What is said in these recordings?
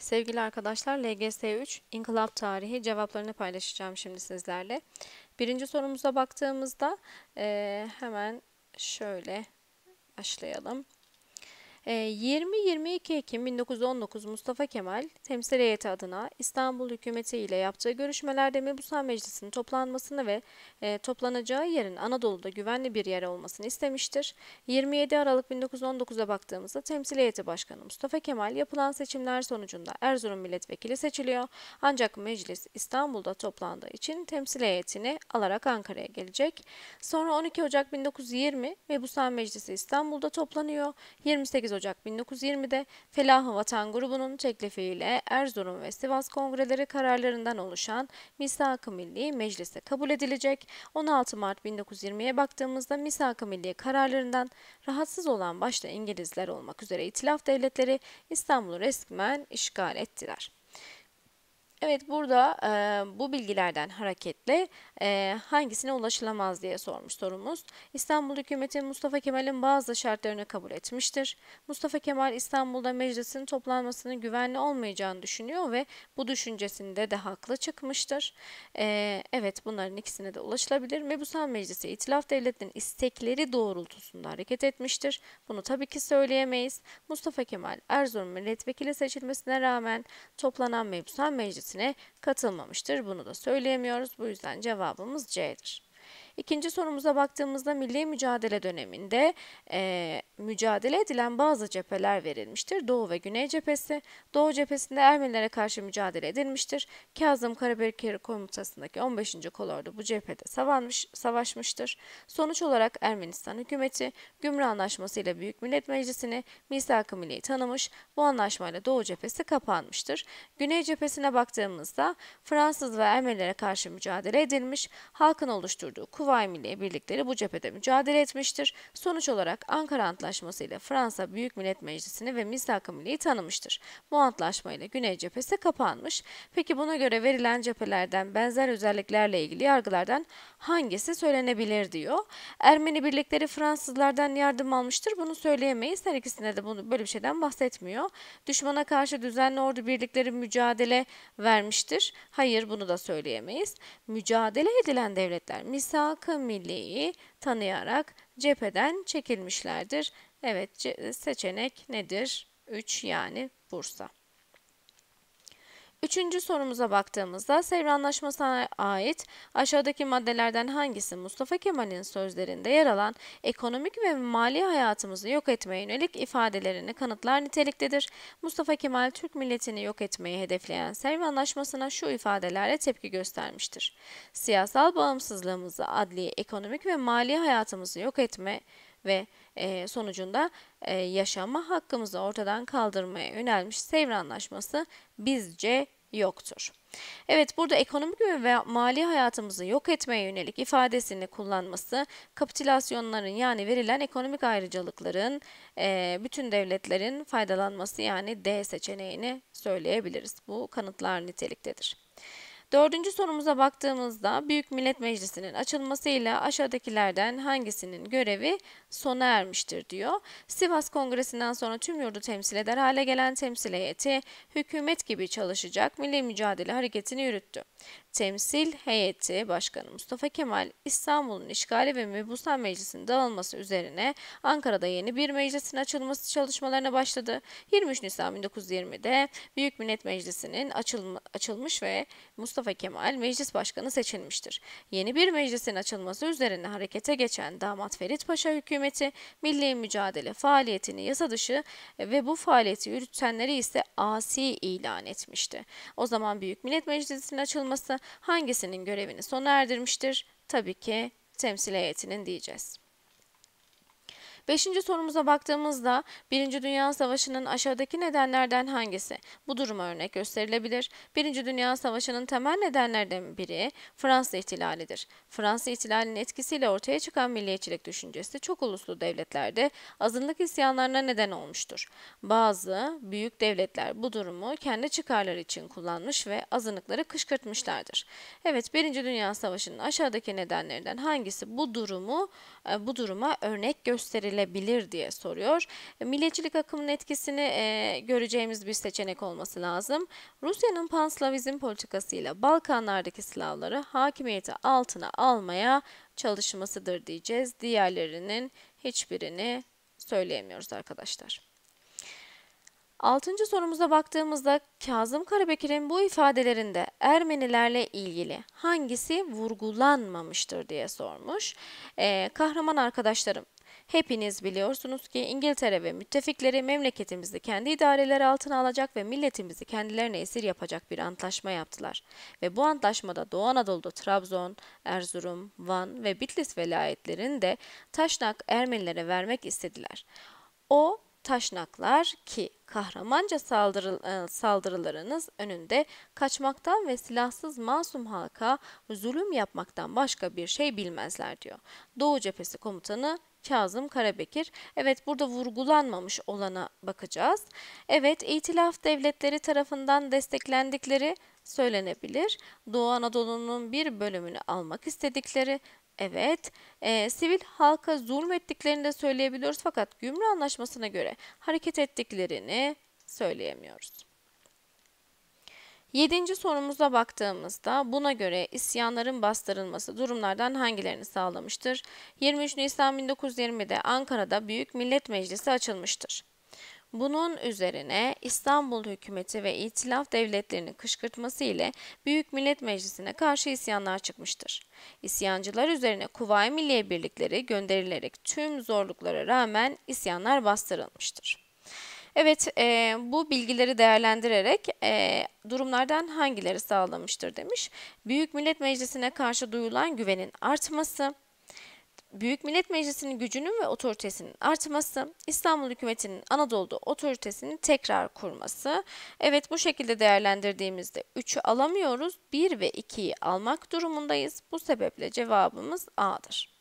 Sevgili arkadaşlar LGS3 İnkılap Tarihi cevaplarını paylaşacağım şimdi sizlerle. Birinci sorumuza baktığımızda e, hemen şöyle başlayalım. 20-22 ee, Ekim 1919 Mustafa Kemal temsil heyeti adına İstanbul hükümeti ile yaptığı görüşmelerde Mebusan Meclisi'nin toplanmasını ve e, toplanacağı yerin Anadolu'da güvenli bir yer olmasını istemiştir. 27 Aralık 1919'a baktığımızda temsil heyeti başkanı Mustafa Kemal yapılan seçimler sonucunda Erzurum milletvekili seçiliyor. Ancak meclis İstanbul'da toplandığı için temsil heyetini alarak Ankara'ya gelecek. Sonra 12 Ocak 1920 Mebusan Meclisi İstanbul'da toplanıyor. 28 8 Ocak 1920'de Felahı Vatan grubunun teklifiyle Erzurum ve Sivas kongreleri kararlarından oluşan Misak-ı Milli Meclis'e kabul edilecek. 16 Mart 1920'ye baktığımızda Misak-ı Milli kararlarından rahatsız olan başta İngilizler olmak üzere itilaf devletleri İstanbul'u resmen işgal ettiler. Evet burada e, bu bilgilerden hareketle e, hangisine ulaşılamaz diye sormuş sorumuz. İstanbul hükümeti Mustafa Kemal'in bazı şartlarını kabul etmiştir. Mustafa Kemal İstanbul'da meclisin toplanmasının güvenli olmayacağını düşünüyor ve bu düşüncesinde de haklı çıkmıştır. E, evet bunların ikisine de ulaşılabilir. Mebusan Meclisi İtilaf Devleti'nin istekleri doğrultusunda hareket etmiştir. Bunu tabii ki söyleyemeyiz. Mustafa Kemal Erzurum milletvekili seçilmesine rağmen toplanan Mebusan Meclisi Partisi'ne katılmamıştır. Bunu da söyleyemiyoruz. Bu yüzden cevabımız C'dir. İkinci sorumuza baktığımızda milli mücadele döneminde e, mücadele edilen bazı cepheler verilmiştir. Doğu ve Güney cephesi. Doğu cephesinde Ermenilere karşı mücadele edilmiştir. Kazım Karabekir komutasındaki 15. kolordu bu cephede savaş, savaşmıştır. Sonuç olarak Ermenistan hükümeti Gümrü Anlaşması ile Büyük Millet Meclisi'ni misak-ı milliyi tanımış. Bu anlaşmayla Doğu cephesi kapanmıştır. Güney cephesine baktığımızda Fransız ve Ermenilere karşı mücadele edilmiş. Halkın oluşturduğu Kuvay Milliye birlikleri bu cephede mücadele etmiştir. Sonuç olarak Ankara Antlaşması ile Fransa Büyük Millet Meclisi'ni ve Misak-ı Milli'yi tanımıştır. Bu antlaşma ile Güney cephesi kapanmış. Peki buna göre verilen cephelerden benzer özelliklerle ilgili yargılardan hangisi söylenebilir diyor. Ermeni birlikleri Fransızlardan yardım almıştır. Bunu söyleyemeyiz. Her ikisine de bunu böyle bir şeyden bahsetmiyor. Düşmana karşı düzenli ordu birlikleri mücadele vermiştir. Hayır bunu da söyleyemeyiz. Mücadele edilen devletler misal Halkı Milli'yi tanıyarak cepheden çekilmişlerdir. Evet seçenek nedir? 3 yani Bursa. Üçüncü sorumuza baktığımızda Sevr Anlaşması'na ait aşağıdaki maddelerden hangisi Mustafa Kemal'in sözlerinde yer alan ekonomik ve mali hayatımızı yok etmeye yönelik ifadelerini kanıtlar niteliktedir. Mustafa Kemal Türk milletini yok etmeyi hedefleyen Sevr Anlaşması'na şu ifadelerle tepki göstermiştir. Siyasal bağımsızlığımızı adli, ekonomik ve mali hayatımızı yok etme ve e, sonucunda e, yaşama hakkımızı ortadan kaldırmaya yönelmiş Sevr Anlaşması bizce yoktur. Evet burada ekonomik ve mali hayatımızı yok etmeye yönelik ifadesini kullanması kapitülasyonların yani verilen ekonomik ayrıcalıkların e, bütün devletlerin faydalanması yani D seçeneğini söyleyebiliriz. Bu kanıtlar niteliktedir. Dördüncü sorumuza baktığımızda Büyük Millet Meclisi'nin açılmasıyla aşağıdakilerden hangisinin görevi sona ermiştir diyor. Sivas Kongresi'nden sonra tüm yurdu temsil eder hale gelen temsil heyeti hükümet gibi çalışacak milli mücadele hareketini yürüttü. Temsil heyeti Başkanı Mustafa Kemal İstanbul'un işgali ve Mebusan Meclisi'nin dağılması üzerine Ankara'da yeni bir meclisin açılması çalışmalarına başladı. 23 Nisan 1920'de Büyük Millet Meclisi'nin açılmış ve Mustafa Mustafa Kemal meclis başkanı seçilmiştir. Yeni bir meclisin açılması üzerine harekete geçen damat Ferit Paşa hükümeti milli mücadele faaliyetini yasa dışı ve bu faaliyeti yürütenleri ise asi ilan etmişti. O zaman Büyük Millet Meclisi'nin açılması hangisinin görevini sona erdirmiştir? Tabii ki temsil heyetinin diyeceğiz. Beşinci sorumuza baktığımızda Birinci Dünya Savaşı'nın aşağıdaki nedenlerden hangisi? Bu duruma örnek gösterilebilir. Birinci Dünya Savaşı'nın temel nedenlerden biri Fransa ihtilalidir. Fransa ihtilalinin etkisiyle ortaya çıkan milliyetçilik düşüncesi çok uluslu devletlerde azınlık isyanlarına neden olmuştur. Bazı büyük devletler bu durumu kendi çıkarları için kullanmış ve azınlıkları kışkırtmışlardır. Evet, Birinci Dünya Savaşı'nın aşağıdaki nedenlerden hangisi bu durumu e, bu duruma örnek gösterilebilir? verilebilir diye soruyor. E, milliyetçilik akımının etkisini e, göreceğimiz bir seçenek olması lazım. Rusya'nın panslavizm politikasıyla Balkanlardaki Slavları hakimiyeti altına almaya çalışmasıdır diyeceğiz. Diğerlerinin hiçbirini söyleyemiyoruz arkadaşlar. Altıncı sorumuza baktığımızda Kazım Karabekir'in bu ifadelerinde Ermenilerle ilgili hangisi vurgulanmamıştır diye sormuş. Ee, kahraman arkadaşlarım Hepiniz biliyorsunuz ki İngiltere ve müttefikleri memleketimizi kendi idareleri altına alacak ve milletimizi kendilerine esir yapacak bir antlaşma yaptılar. Ve bu antlaşmada Doğu Anadolu'da Trabzon, Erzurum, Van ve Bitlis velayetlerini de Taşnak Ermenilere vermek istediler. O taşnaklar ki kahramanca saldırı, e, saldırılarınız önünde kaçmaktan ve silahsız masum halka zulüm yapmaktan başka bir şey bilmezler diyor. Doğu Cephesi Komutanı Kazım Karabekir. Evet burada vurgulanmamış olana bakacağız. Evet itilaf devletleri tarafından desteklendikleri söylenebilir. Doğu Anadolu'nun bir bölümünü almak istedikleri Evet, e, sivil halka zulmettiklerini de söyleyebiliyoruz fakat gümrük anlaşmasına göre hareket ettiklerini söyleyemiyoruz. Yedinci sorumuza baktığımızda buna göre isyanların bastırılması durumlardan hangilerini sağlamıştır? 23 Nisan 1920'de Ankara'da Büyük Millet Meclisi açılmıştır. Bunun üzerine İstanbul hükümeti ve İtilaf devletlerinin kışkırtması ile Büyük Millet Meclisi'ne karşı isyanlar çıkmıştır. İsyancılar üzerine Kuvayi Milliye Birlikleri gönderilerek tüm zorluklara rağmen isyanlar bastırılmıştır. Evet e, bu bilgileri değerlendirerek e, durumlardan hangileri sağlamıştır demiş. Büyük Millet Meclisi'ne karşı duyulan güvenin artması, Büyük Millet Meclisi'nin gücünün ve otoritesinin artması, İstanbul hükümetinin Anadolu'da otoritesini tekrar kurması. Evet bu şekilde değerlendirdiğimizde 3'ü alamıyoruz, 1 ve 2'yi almak durumundayız. Bu sebeple cevabımız A'dır.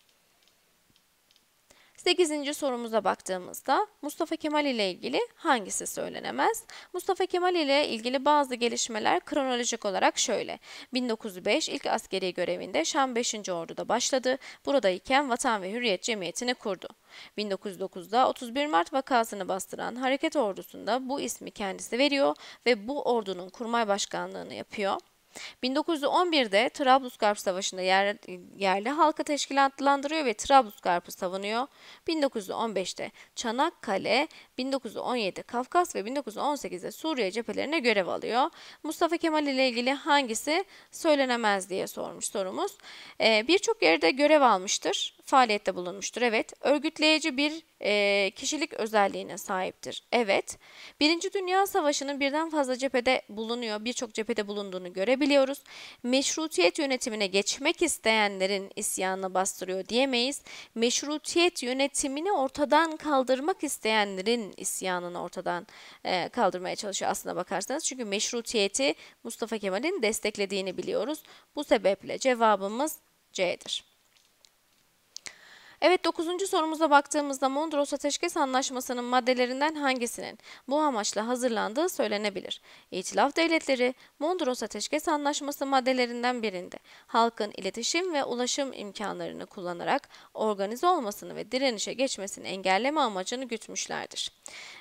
8. sorumuza baktığımızda Mustafa Kemal ile ilgili hangisi söylenemez? Mustafa Kemal ile ilgili bazı gelişmeler kronolojik olarak şöyle. 1905 ilk askeri görevinde Şam 5. Ordu'da başladı. Buradayken Vatan ve Hürriyet Cemiyeti'ni kurdu. 1909'da 31 Mart vakasını bastıran hareket ordusunda bu ismi kendisi veriyor ve bu ordunun kurmay başkanlığını yapıyor. 1911'de Trablusgarp Savaşı'nda yer, yerli halka teşkilatlandırıyor ve Trablusgarp'ı savunuyor. 1915'te Çanakkale, 1917'de Kafkas ve 1918'de Suriye cephelerine görev alıyor. Mustafa Kemal ile ilgili hangisi söylenemez diye sormuş sorumuz. Ee, Birçok yerde görev almıştır, faaliyette bulunmuştur. Evet, örgütleyici bir e, kişilik özelliğine sahiptir. Evet, Birinci Dünya Savaşı'nın birden fazla cephede bulunuyor, birçok cephede bulunduğunu görebiliriz biliyoruz. Meşrutiyet yönetimine geçmek isteyenlerin isyanını bastırıyor diyemeyiz. Meşrutiyet yönetimini ortadan kaldırmak isteyenlerin isyanını ortadan e, kaldırmaya çalışıyor aslına bakarsanız. Çünkü meşrutiyeti Mustafa Kemal'in desteklediğini biliyoruz. Bu sebeple cevabımız C'dir. Evet 9. sorumuza baktığımızda Mondros Ateşkes Anlaşması'nın maddelerinden hangisinin bu amaçla hazırlandığı söylenebilir? İtilaf devletleri Mondros Ateşkes Anlaşması maddelerinden birinde halkın iletişim ve ulaşım imkanlarını kullanarak organize olmasını ve direnişe geçmesini engelleme amacını gütmüşlerdir.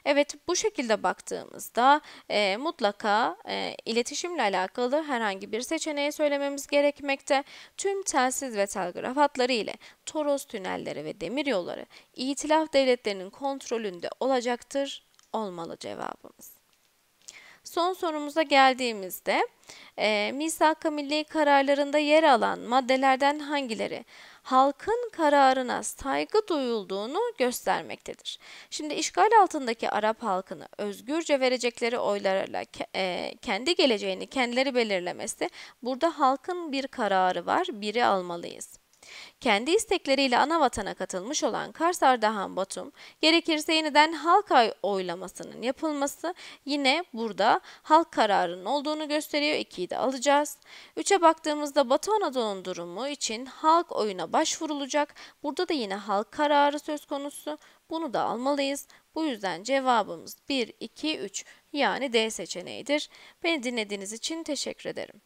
Evet bu şekilde baktığımızda e, mutlaka e, iletişimle alakalı herhangi bir seçeneği söylememiz gerekmekte. Tüm telsiz ve telgraf hatları ile Toros tünelleri sahilleri ve demiryolları itilaf devletlerinin kontrolünde olacaktır, olmalı cevabımız. Son sorumuza geldiğimizde e, misak milli kararlarında yer alan maddelerden hangileri halkın kararına saygı duyulduğunu göstermektedir. Şimdi işgal altındaki Arap halkını özgürce verecekleri oylarla e, kendi geleceğini kendileri belirlemesi burada halkın bir kararı var biri almalıyız. Kendi istekleriyle ana anavatana katılmış olan Kars Ardahan Batum, gerekirse yeniden halk oylamasının yapılması yine burada halk kararının olduğunu gösteriyor. İkiyi de alacağız. Üçe baktığımızda Batı Anadolu'nun durumu için halk oyuna başvurulacak. Burada da yine halk kararı söz konusu. Bunu da almalıyız. Bu yüzden cevabımız 1, 2, 3 yani D seçeneğidir. Beni dinlediğiniz için teşekkür ederim.